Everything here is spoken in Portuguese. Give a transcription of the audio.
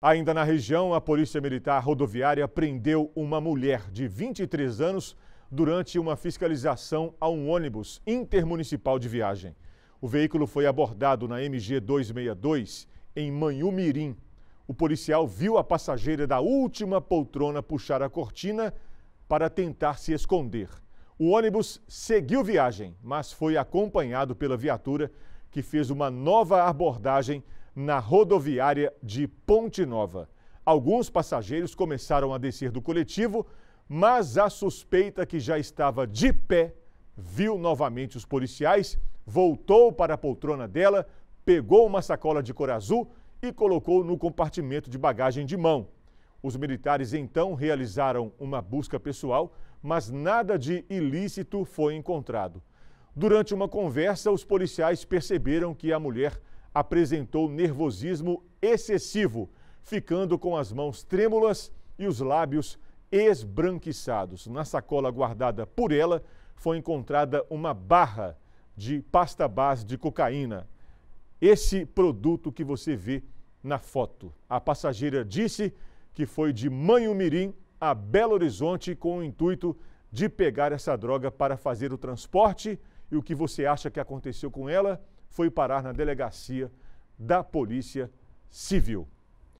Ainda na região, a Polícia Militar Rodoviária prendeu uma mulher de 23 anos durante uma fiscalização a um ônibus intermunicipal de viagem. O veículo foi abordado na MG 262 em Manhumirim. O policial viu a passageira da última poltrona puxar a cortina para tentar se esconder. O ônibus seguiu viagem, mas foi acompanhado pela viatura que fez uma nova abordagem na rodoviária de Ponte Nova. Alguns passageiros começaram a descer do coletivo, mas a suspeita que já estava de pé viu novamente os policiais, voltou para a poltrona dela, pegou uma sacola de cor azul e colocou no compartimento de bagagem de mão. Os militares então realizaram uma busca pessoal, mas nada de ilícito foi encontrado. Durante uma conversa, os policiais perceberam que a mulher apresentou nervosismo excessivo, ficando com as mãos trêmulas e os lábios esbranquiçados. Na sacola guardada por ela foi encontrada uma barra de pasta base de cocaína. Esse produto que você vê na foto. A passageira disse que foi de Manhumirim a Belo Horizonte com o intuito de pegar essa droga para fazer o transporte. E o que você acha que aconteceu com ela? foi parar na delegacia da Polícia Civil.